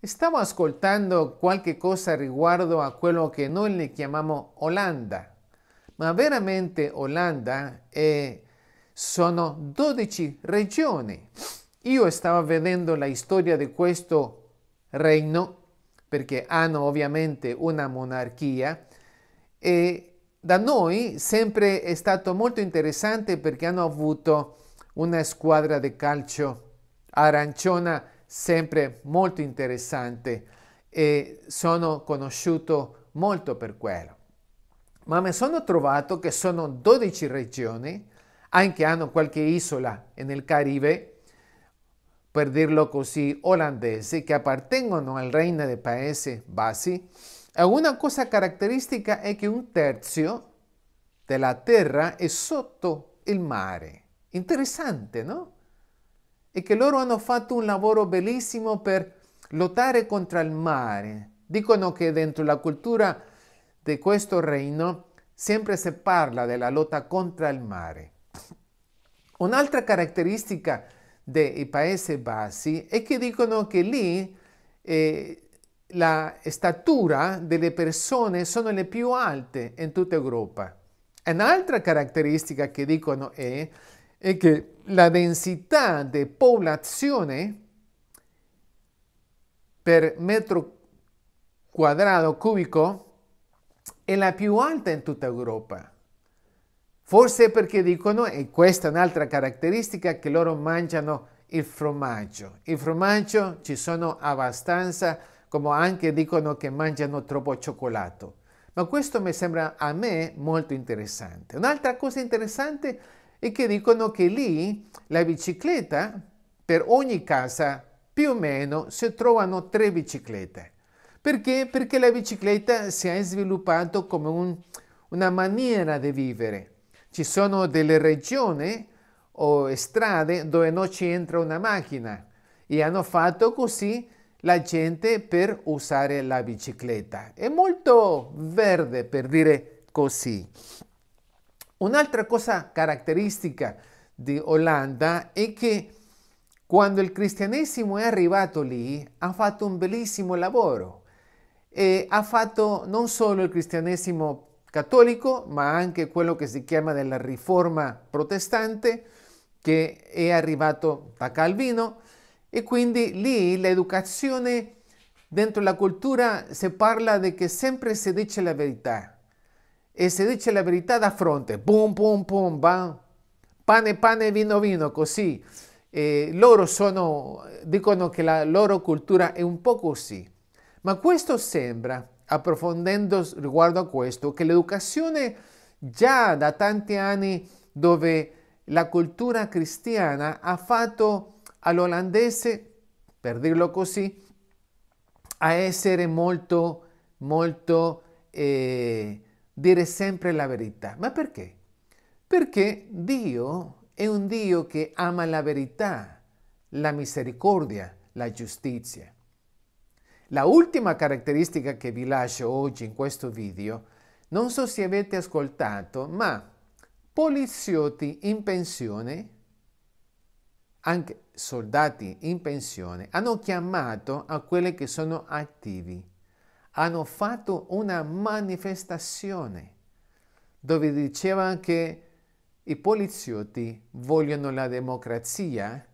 Stavo ascoltando qualche cosa riguardo a quello che noi le chiamiamo Olanda, ma veramente Olanda è... Eh, sono 12 regioni. Io stavo vedendo la storia di questo regno, perché hanno ovviamente una monarchia, e da noi sempre è stato molto interessante perché hanno avuto una squadra di calcio arancione sempre molto interessante e sono conosciuto molto per quello. Ma mi sono trovato che sono 12 regioni, anche hanno qualche isola nel Caribe, per dirlo così, olandese, che appartengono al regno dei paesi bassi. E una cosa caratteristica è che un terzo della terra è sotto il mare. Interessante, no? e che loro hanno fatto un lavoro bellissimo per lottare contro il mare. Dicono che dentro la cultura di questo regno sempre si parla della lotta contro il mare. Un'altra caratteristica dei Paesi Bassi è che dicono che lì eh, la statura delle persone sono le più alte in tutta Europa. Un'altra caratteristica che dicono è è che la densità di popolazione per metro quadrato cubico è la più alta in tutta Europa. Forse perché dicono, e questa è un'altra caratteristica, che loro mangiano il formaggio. Il formaggio ci sono abbastanza, come anche dicono che mangiano troppo cioccolato. Ma questo mi sembra a me molto interessante. Un'altra cosa interessante è e che dicono che lì la bicicletta per ogni casa più o meno si trovano tre biciclette. Perché? Perché la bicicletta si è sviluppata come un, una maniera di vivere. Ci sono delle regioni o strade dove non ci entra una macchina e hanno fatto così la gente per usare la bicicletta. È molto verde per dire così. Un'altra cosa caratteristica di Olanda è che quando il cristianesimo è arrivato lì ha fatto un bellissimo lavoro e ha fatto non solo il cristianesimo cattolico ma anche quello che si chiama della riforma protestante che è arrivato da Calvino e quindi lì l'educazione dentro la cultura si parla di che sempre si dice la verità e se dice la verità da fronte, pum pum pum, bam, pane pane, vino vino, così. Eh, loro sono, dicono che la loro cultura è un po' così. Ma questo sembra, approfondendo riguardo a questo, che l'educazione già da tanti anni dove la cultura cristiana ha fatto all'olandese, per dirlo così, a essere molto, molto eh, dire sempre la verità. Ma perché? Perché Dio è un Dio che ama la verità, la misericordia, la giustizia. La ultima caratteristica che vi lascio oggi in questo video, non so se avete ascoltato, ma poliziotti in pensione, anche soldati in pensione, hanno chiamato a quelli che sono attivi hanno fatto una manifestazione dove dicevano che i poliziotti vogliono la democrazia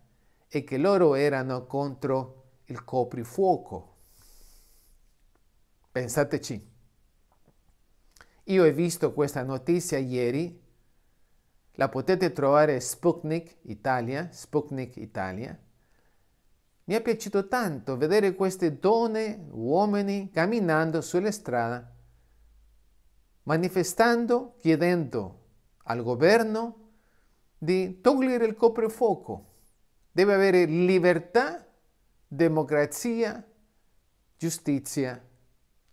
e che loro erano contro il coprifuoco. Pensateci. Io ho visto questa notizia ieri, la potete trovare Sputnik Italia, Sputnik Italia, mi è piaciuto tanto vedere queste donne, uomini, camminando sulle strade, manifestando, chiedendo al governo di togliere il coprifuoco. Deve avere libertà, democrazia, giustizia,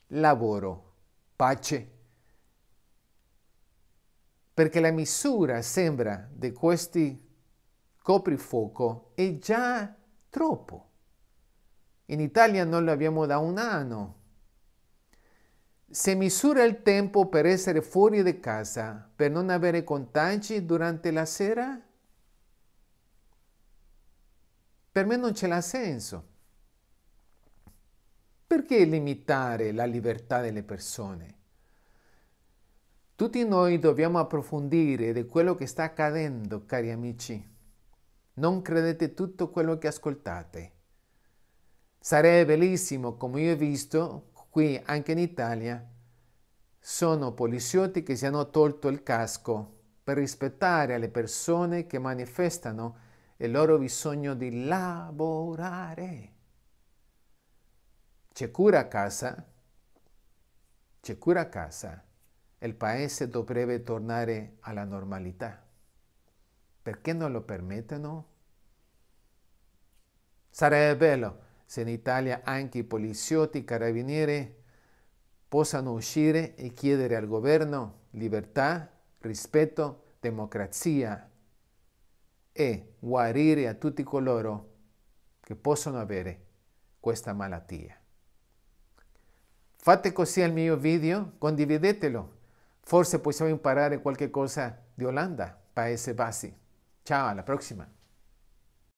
lavoro, pace. Perché la misura, sembra, di questi coprifuoco è già Troppo. In Italia non lo abbiamo da un anno. Se misura il tempo per essere fuori di casa, per non avere contagi durante la sera? Per me non ce l'ha senso. Perché limitare la libertà delle persone? Tutti noi dobbiamo approfondire di quello che sta accadendo, cari amici. Non credete tutto quello che ascoltate. Sarebbe bellissimo, come io ho visto qui anche in Italia, sono poliziotti che si hanno tolto il casco per rispettare le persone che manifestano il loro bisogno di lavorare. C'è cura a casa? C'è cura a casa? Il paese dovrebbe tornare alla normalità. Perché non lo permettono? Sarebbe bello se in Italia anche i poliziotti, i carabinieri possano uscire e chiedere al governo libertà, rispetto, democrazia e guarire a tutti coloro che possono avere questa malattia. Fate così al mio video, condividetelo, forse possiamo imparare qualche cosa di Olanda, paese Bassi. Chao, a la próxima.